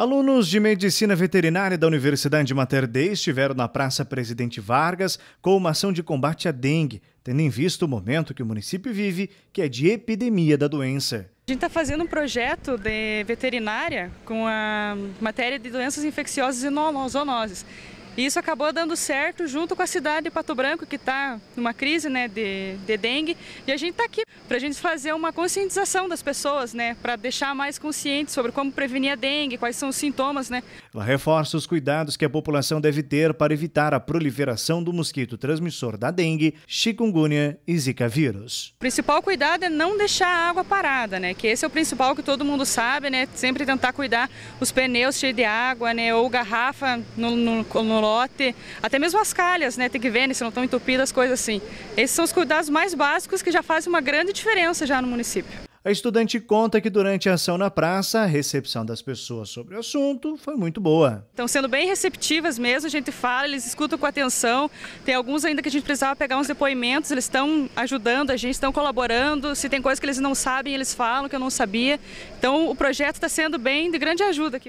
Alunos de Medicina Veterinária da Universidade Mater Dei estiveram na Praça Presidente Vargas com uma ação de combate à dengue, tendo em vista o momento que o município vive, que é de epidemia da doença. A gente está fazendo um projeto de veterinária com a matéria de doenças infecciosas e zoonoses. E isso acabou dando certo junto com a cidade de Pato Branco, que está numa crise né, de, de dengue. E a gente está aqui para a gente fazer uma conscientização das pessoas, né, para deixar mais conscientes sobre como prevenir a dengue, quais são os sintomas. Né. Ela reforça os cuidados que a população deve ter para evitar a proliferação do mosquito transmissor da dengue, chikungunya e zika vírus. O principal cuidado é não deixar a água parada, né, que esse é o principal que todo mundo sabe, né, sempre tentar cuidar os pneus cheios de água, né, ou garrafa no, no, no lote, até mesmo as calhas, né? Tem que ver né, se não estão entupidas, coisas assim. Esses são os cuidados mais básicos que já fazem uma grande diferença já no município. A estudante conta que durante a ação na praça, a recepção das pessoas sobre o assunto foi muito boa. Estão sendo bem receptivas mesmo, a gente fala, eles escutam com atenção. Tem alguns ainda que a gente precisava pegar uns depoimentos, eles estão ajudando a gente, estão colaborando. Se tem coisa que eles não sabem, eles falam que eu não sabia. Então o projeto está sendo bem de grande ajuda aqui.